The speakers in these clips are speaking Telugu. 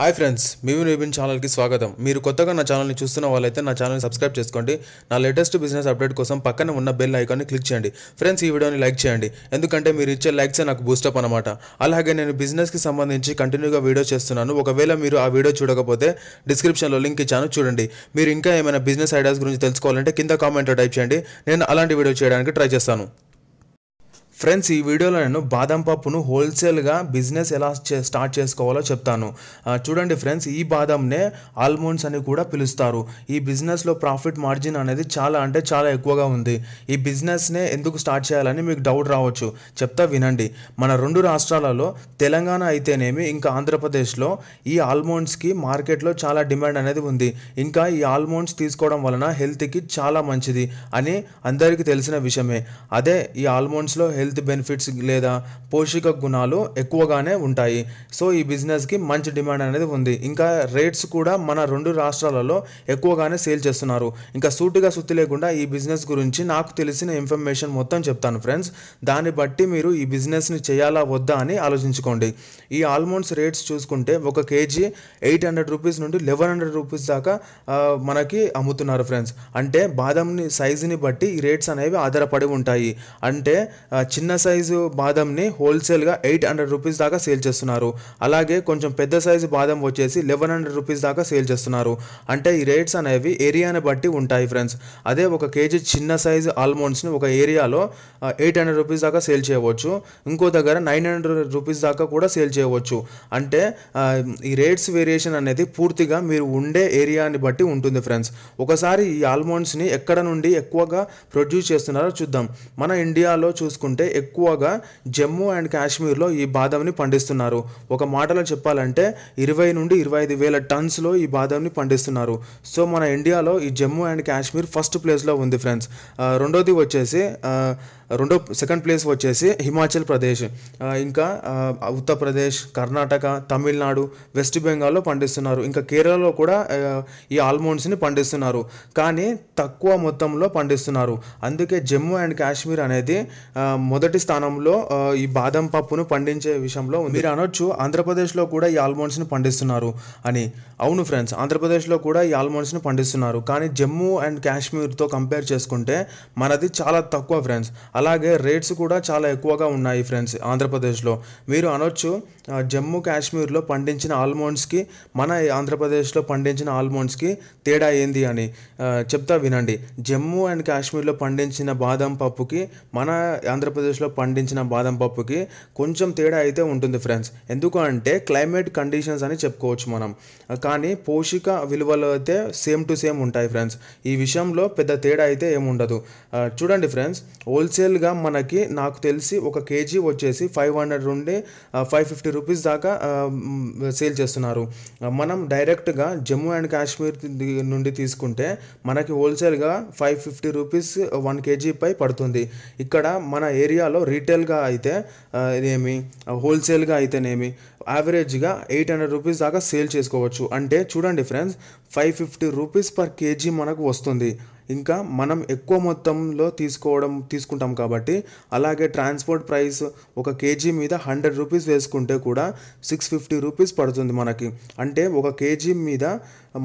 హాయ్ ఫ్రెండ్స్ మీవి నిబిన్ ఛానల్కి స్వాగతం మీరు కొత్తగా నా ఛానల్ని చూస్తున్న వాళ్ళైతే నా ఛానల్ని సబ్స్క్రైబ్ చేసుకోండి నా లేటెస్ట్ బిజినెస్ అప్డేట్ కోసం పక్కన ఉన్న బెల్ ఐకాన్ని క్లిక్ చేయండి ఫ్రెండ్స్ ఈ వీడియోని లైక్ చేయండి ఎందుకంటే మీరు ఇచ్చే లైక్సే నాకు బూస్టప్ అనమాట అలాగే నేను బిజినెస్కి సంబంధించి కంటిన్యూగా వీడియో చేస్తున్నాను ఒకవేళ మీరు ఆ వీడియో చూడకపోతే డిస్క్రిప్షన్లో లింక్ ఇచ్చాను చూడండి మీరు ఇంకా ఏమైనా బిజినెస్ ఐడియాస్ గురించి తెలుసుకోవాలంటే కింద కామెంట్లో టైప్ చేయండి నేను అలాంటి వీడియో చేయడానికి ట్రై చేస్తాను ఫ్రెండ్స్ ఈ వీడియోలో నేను బాదం పప్పును హోల్సేల్గా బిజినెస్ ఎలా స్టార్ట్ చేసుకోవాలో చెప్తాను చూడండి ఫ్రెండ్స్ ఈ బాదంనే ఆల్మండ్స్ అని కూడా పిలుస్తారు ఈ బిజినెస్లో ప్రాఫిట్ మార్జిన్ అనేది చాలా అంటే చాలా ఎక్కువగా ఉంది ఈ బిజినెస్నే ఎందుకు స్టార్ట్ చేయాలని మీకు డౌట్ రావచ్చు చెప్తా వినండి మన రెండు రాష్ట్రాలలో తెలంగాణ అయితేనేమి ఇంకా ఆంధ్రప్రదేశ్లో ఈ ఆల్మండ్స్కి మార్కెట్లో చాలా డిమాండ్ అనేది ఉంది ఇంకా ఈ ఆల్మండ్స్ తీసుకోవడం వలన హెల్త్కి చాలా మంచిది అని అందరికీ తెలిసిన విషయమే అదే ఈ ఆల్మండ్స్లో హెల్త్ హెల్త్ బెనిఫిట్స్ లేదా పోషక గుణాలు ఎక్కువగానే ఉంటాయి సో ఈ బిజినెస్కి మంచి డిమాండ్ అనేది ఉంది ఇంకా రేట్స్ కూడా మన రెండు రాష్ట్రాలలో ఎక్కువగానే సేల్ చేస్తున్నారు ఇంకా సూటిగా సుత్తి లేకుండా ఈ బిజినెస్ గురించి నాకు తెలిసిన ఇన్ఫర్మేషన్ మొత్తం చెప్తాను ఫ్రెండ్స్ దాన్ని బట్టి మీరు ఈ బిజినెస్ని చేయాలా వద్దా అని ఆలోచించుకోండి ఈ ఆల్మండ్స్ రేట్స్ చూసుకుంటే ఒక కేజీ ఎయిట్ హండ్రెడ్ రూపీస్ నుండి లెవెన్ హండ్రెడ్ రూపీస్ దాకా మనకి అమ్ముతున్నారు ఫ్రెండ్స్ అంటే బాదంని సైజుని బట్టి ఈ రేట్స్ అనేవి ఆధారపడి ఉంటాయి అంటే చిన్న చిన్న సైజు బాదంని హోల్సేల్గా ఎయిట్ హండ్రెడ్ రూపీస్ దాకా సేల్ చేస్తున్నారు అలాగే కొంచెం పెద్ద సైజు బాదం వచ్చేసి లెవెన్ హండ్రెడ్ రూపీస్ దాకా సేల్ చేస్తున్నారు అంటే ఈ రేట్స్ అనేవి ఏరియాని బట్టి ఉంటాయి ఫ్రెండ్స్ అదే ఒక కేజీ చిన్న సైజు ఆల్మండ్స్ని ఒక ఏరియాలో ఎయిట్ హండ్రెడ్ రూపీస్ దాకా సేల్ చేయవచ్చు ఇంకో దగ్గర నైన్ హండ్రెడ్ రూపీస్ దాకా కూడా సేల్ చేయవచ్చు అంటే ఈ రేట్స్ వేరియేషన్ అనేది పూర్తిగా మీరు ఉండే ఏరియాని బట్టి ఉంటుంది ఫ్రెండ్స్ ఒకసారి ఈ ఆల్మండ్స్ని ఎక్కడ నుండి ఎక్కువగా ప్రొడ్యూస్ చేస్తున్నారో చూద్దాం మన ఇండియాలో చూసుకుంటే అంటే ఎక్కువగా జమ్మూ అండ్ కాశ్మీర్లో ఈ బాదంని పండిస్తున్నారు ఒక మాటలో చెప్పాలంటే ఇరవై నుండి ఇరవై ఐదు వేల టన్స్లో ఈ బాదంని పండిస్తున్నారు సో మన ఇండియాలో ఈ జమ్మూ అండ్ కాశ్మీర్ ఫస్ట్ ప్లేస్లో ఉంది ఫ్రెండ్స్ రెండోది వచ్చేసి రెండో సెకండ్ ప్లేస్ వచ్చేసి హిమాచల్ ప్రదేశ్ ఇంకా ఉత్తరప్రదేశ్ కర్ణాటక తమిళనాడు వెస్ట్ బెంగాల్లో పండిస్తున్నారు ఇంకా కేరళలో కూడా ఈ ఆల్మండ్స్ని పండిస్తున్నారు కానీ తక్కువ మొత్తంలో పండిస్తున్నారు అందుకే జమ్మూ అండ్ కాశ్మీర్ అనేది మొదటి స్థానంలో ఈ బాదం పప్పును పండించే విషయంలో మీరు అనొచ్చు ఆంధ్రప్రదేశ్లో కూడా ఈ ఆల్మండ్స్ని పండిస్తున్నారు అని అవును ఫ్రెండ్స్ ఆంధ్రప్రదేశ్లో కూడా ఈ ఆల్మండ్స్ని పండిస్తున్నారు కానీ జమ్మూ అండ్ కాశ్మీర్తో కంపేర్ చేసుకుంటే మనది చాలా తక్కువ ఫ్రెండ్స్ అలాగే రేట్స్ కూడా చాలా ఎక్కువగా ఉన్నాయి ఫ్రెండ్స్ ఆంధ్రప్రదేశ్లో మీరు అనొచ్చు జమ్మూ కాశ్మీర్లో పండించిన ఆల్మండ్స్కి మన ఆంధ్రప్రదేశ్లో పండించిన ఆల్మండ్స్కి తేడా ఏంది అని చెప్తా వినండి జమ్మూ అండ్ కాశ్మీర్లో పండించిన బాదం పప్పుకి మన ఆంధ్రప్రదేశ్ ఆంధ్రప్రదేశ్లో పండించిన బాదం పప్పుకి కొంచెం తేడా అయితే ఉంటుంది ఫ్రెండ్స్ ఎందుకు అంటే క్లైమేట్ కండిషన్స్ అని చెప్పుకోవచ్చు మనం కానీ పోషక విలువలు అయితే సేమ్ టు సేమ్ ఉంటాయి ఫ్రెండ్స్ ఈ విషయంలో పెద్ద తేడా అయితే ఏముండదు చూడండి ఫ్రెండ్స్ హోల్సేల్గా మనకి నాకు తెలిసి ఒక కేజీ వచ్చేసి ఫైవ్ హండ్రెడ్ నుండి ఫైవ్ ఫిఫ్టీ రూపీస్ దాకా సేల్ చేస్తున్నారు మనం డైరెక్ట్గా జమ్మూ అండ్ కాశ్మీర్ నుండి తీసుకుంటే మనకి హోల్సేల్గా five fifty rupees one kg పై పడుతుంది ఇక్కడ మన ఏరియా ఏరియాలో రీటైల్గా అయితే ఇదేమి హోల్సేల్గా అయితేనేమి యావరేజ్గా ఎయిట్ హండ్రెడ్ రూపీస్ దాకా సేల్ చేసుకోవచ్చు అంటే చూడండి friends five fifty rupees per kg మనకు వస్తుంది ఇంకా మనం ఎక్కువ మొత్తంలో తీసుకోవడం తీసుకుంటాం కాబట్టి అలాగే ట్రాన్స్పోర్ట్ ప్రైస్ ఒక కేజీ మీద హండ్రెడ్ రూపీస్ వేసుకుంటే కూడా సిక్స్ ఫిఫ్టీ రూపీస్ పడుతుంది మనకి అంటే ఒక కేజీ మీద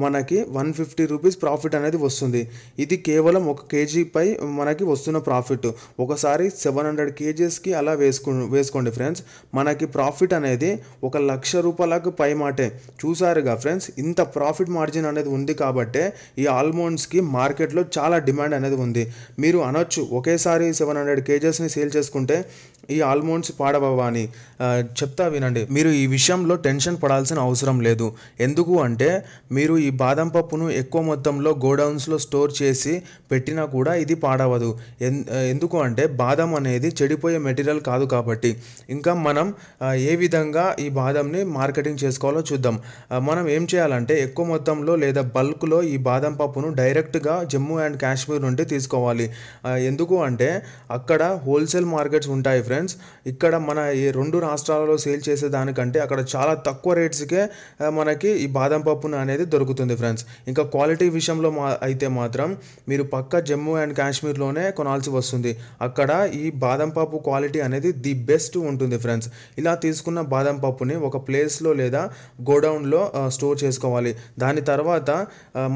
మనకి వన్ ఫిఫ్టీ రూపీస్ ప్రాఫిట్ అనేది వస్తుంది ఇది కేవలం ఒక కేజీపై మనకి వస్తున్న ప్రాఫిట్ ఒకసారి సెవెన్ హండ్రెడ్ కేజీస్కి అలా వేసుకు వేసుకోండి ఫ్రెండ్స్ మనకి ప్రాఫిట్ అనేది ఒక లక్ష రూపాయలకు పై మాటే చూసారుగా ఫ్రెండ్స్ ఇంత ప్రాఫిట్ మార్జిన్ అనేది ఉంది కాబట్టే ఈ ఆల్మండ్స్కి మార్కెట్లో చాలా డిమాండ్ అనేది ఉంది మీరు అనొచ్చు ఒకేసారి సెవెన్ హండ్రెడ్ కేజెస్ని సేల్ చేసుకుంటే ఈ ఆల్మండ్స్ పాడబవా అని చెప్తా వినండి మీరు ఈ విషయంలో టెన్షన్ పడాల్సిన అవసరం లేదు ఎందుకు అంటే మీరు ఈ బాదం పప్పును ఎక్కువ మొత్తంలో గోడౌన్స్లో స్టోర్ చేసి పెట్టినా కూడా ఇది పాడవదు ఎందుకు అంటే బాదం అనేది చెడిపోయే మెటీరియల్ కాదు కాబట్టి ఇంకా మనం ఏ విధంగా ఈ బాదంని మార్కెటింగ్ చేసుకోవాలో చూద్దాం మనం ఏం చేయాలంటే ఎక్కువ మొత్తంలో లేదా బల్క్లో ఈ బాదం పప్పును డైరెక్ట్గా జమ్మూ అండ్ కాశ్మీర్ నుండి తీసుకోవాలి ఎందుకు అంటే అక్కడ హోల్సేల్ మార్కెట్స్ ఉంటాయి ఫ్రెండ్స్ ఇక్కడ మన ఈ రెండు రాష్ట్రాలలో సేల్ చేసే దానికంటే అక్కడ చాలా తక్కువ రేట్స్కే మనకి ఈ బాదం పప్పును అనేది దొరుకుతుంది దొరుకుతుంది ఫ్రెండ్స్ ఇంకా క్వాలిటీ విషయంలో మా అయితే మాత్రం మీరు పక్క జమ్మూ అండ్ కాశ్మీర్లోనే కొనాల్సి వస్తుంది అక్కడ ఈ బాదం పప్పు క్వాలిటీ అనేది ది బెస్ట్ ఉంటుంది ఫ్రెండ్స్ ఇలా తీసుకున్న బాదం పప్పుని ఒక ప్లేస్లో లేదా గోడౌన్లో స్టోర్ చేసుకోవాలి దాని తర్వాత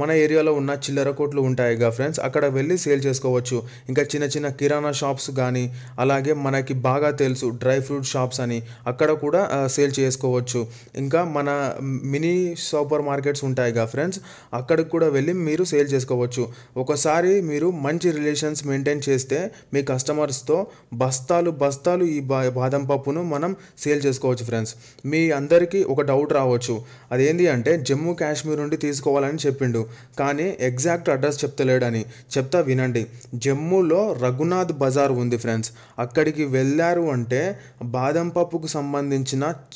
మన ఏరియాలో ఉన్న చిల్లర కొట్లు ఉంటాయిగా ఫ్రెండ్స్ అక్కడ వెళ్ళి సేల్ చేసుకోవచ్చు ఇంకా చిన్న చిన్న కిరాణా షాప్స్ కానీ అలాగే మనకి బాగా తెలుసు డ్రై ఫ్రూట్ షాప్స్ అని అక్కడ కూడా సేల్ చేసుకోవచ్చు ఇంకా మన మినీ సూపర్ మార్కెట్స్ ఉంటాయిగా కదా ఫ్రెండ్స్ అక్కడికి కూడా వెళ్ళి మీరు సేల్ చేసుకోవచ్చు ఒకసారి మీరు మంచి రిలేషన్స్ మెయింటైన్ చేస్తే మీ కస్టమర్స్తో బస్తాలు బస్తాలు ఈ బాదం పప్పును మనం సేల్ చేసుకోవచ్చు ఫ్రెండ్స్ మీ అందరికీ ఒక డౌట్ రావచ్చు అదేంటి అంటే జమ్మూ కాశ్మీర్ నుండి తీసుకోవాలని చెప్పిండు కానీ ఎగ్జాక్ట్ అడ్రస్ చెప్తలేడని చెప్తా వినండి జమ్మూలో రఘునాథ్ బజార్ ఉంది ఫ్రెండ్స్ అక్కడికి వెళ్ళారు అంటే బాదం పప్పుకు సంబంధించిన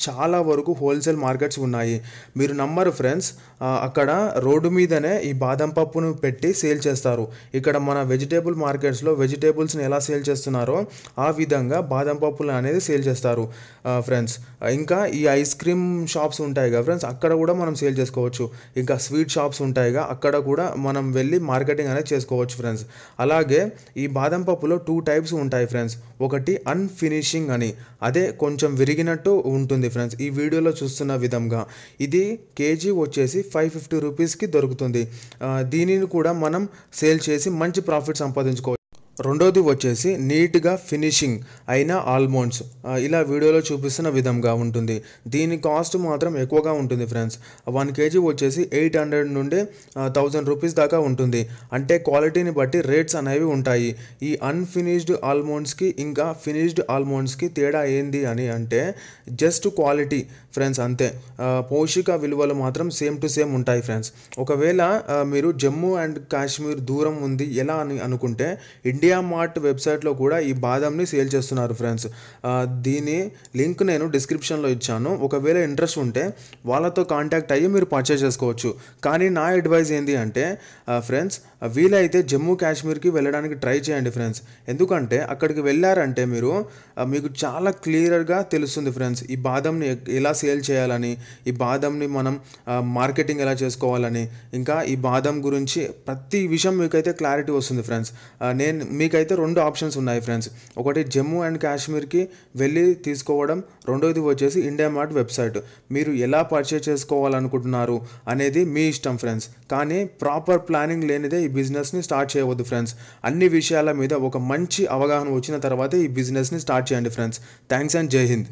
చాలా వరకు హోల్సేల్ మార్కెట్స్ ఉన్నాయి మీరు నమ్మరు ఫ్రెండ్స్ అక్కడ అక్కడ రోడ్డు మీదనే ఈ బాదం పప్పును పెట్టి సేల్ చేస్తారు ఇక్కడ మన వెజిటేబుల్ మార్కెట్స్లో వెజిటేబుల్స్ని ఎలా సేల్ చేస్తున్నారో ఆ విధంగా బాదం పప్పులు అనేది సేల్ చేస్తారు ఫ్రెండ్స్ ఇంకా ఈ ఐస్ క్రీమ్ షాప్స్ ఉంటాయిగా ఫ్రెండ్స్ అక్కడ కూడా మనం సేల్ చేసుకోవచ్చు ఇంకా స్వీట్ షాప్స్ ఉంటాయిగా అక్కడ కూడా మనం వెళ్ళి మార్కెటింగ్ అనేది చేసుకోవచ్చు ఫ్రెండ్స్ అలాగే ఈ బాదం పప్పులో టూ టైప్స్ ఉంటాయి ఫ్రెండ్స్ ఒకటి అన్ఫినిషింగ్ అని అదే కొంచెం విరిగినట్టు ఉంటుంది ఫ్రెండ్స్ ఈ వీడియోలో చూస్తున్న విధంగా ఇది కేజీ వచ్చేసి ఫైవ్ ఫిఫ్టీ ఫిఫ్టీ రూపీస్కి దొరుకుతుంది దీనిని కూడా మనం సేల్ చేసి మంచి ప్రాఫిట్ సంపాదించుకోవచ్చు రెండోది వచ్చేసి నీట్గా ఫినిషింగ్ అయిన ఆల్మండ్స్ ఇలా వీడియోలో చూపిస్తున్న విధంగా ఉంటుంది దీని కాస్ట్ మాత్రం ఎక్కువగా ఉంటుంది ఫ్రెండ్స్ వన్ కేజీ వచ్చేసి ఎయిట్ హండ్రెడ్ నుండి థౌజండ్ రూపీస్ దాకా ఉంటుంది అంటే క్వాలిటీని బట్టి రేట్స్ అనేవి ఉంటాయి ఈ అన్ఫినిష్డ్ ఆల్మండ్స్కి ఇంకా ఫినిష్డ్ ఆల్మండ్స్కి తేడా ఏంది అని అంటే జస్ట్ క్వాలిటీ ఫ్రెండ్స్ అంతే పోషిక విలువలు మాత్రం సేమ్ టు సేమ్ ఉంటాయి ఫ్రెండ్స్ ఒకవేళ మీరు జమ్మూ అండ్ కాశ్మీర్ దూరం ఉంది ఎలా అని అనుకుంటే ఇండియా ఇండియా మార్ట్ వెబ్సైట్లో కూడా ఈ బాదంని సేల్ చేస్తున్నారు ఫ్రెండ్స్ దీని లింక్ నేను డిస్క్రిప్షన్లో ఇచ్చాను ఒకవేళ ఇంట్రెస్ట్ ఉంటే వాళ్ళతో కాంటాక్ట్ అయ్యి మీరు పర్చేస్ చేసుకోవచ్చు కానీ నా అడ్వైజ్ ఏంటి అంటే ఫ్రెండ్స్ వీలైతే జమ్మూ కాశ్మీర్కి వెళ్ళడానికి ట్రై చేయండి ఫ్రెండ్స్ ఎందుకంటే అక్కడికి వెళ్ళారంటే మీరు మీకు చాలా క్లియర్గా తెలుస్తుంది ఫ్రెండ్స్ ఈ బాదంని ఎలా సేల్ చేయాలని ఈ బాదంని మనం మార్కెటింగ్ ఎలా చేసుకోవాలని ఇంకా ఈ బాదం గురించి ప్రతి విషయం మీకైతే క్లారిటీ వస్తుంది ఫ్రెండ్స్ నేను మీకైతే రెండు ఆప్షన్స్ ఉన్నాయి ఫ్రెండ్స్ ఒకటి జమ్మూ అండ్ కాశ్మీర్కి వెళ్ళి తీసుకోవడం రెండోది వచ్చేసి ఇండియా మార్ట్ వెబ్సైట్ మీరు ఎలా పర్చేజ్ చేసుకోవాలనుకుంటున్నారు అనేది మీ ఇష్టం ఫ్రెండ్స్ కానీ ప్రాపర్ ప్లానింగ్ లేనిదే ఈ బిజినెస్ని స్టార్ట్ చేయవద్దు ఫ్రెండ్స్ అన్ని విషయాల మీద ఒక మంచి అవగాహన వచ్చిన తర్వాత ఈ బిజినెస్ని స్టార్ట్ చేయండి ఫ్రెండ్స్ థ్యాంక్స్ అండ్ జై హింద్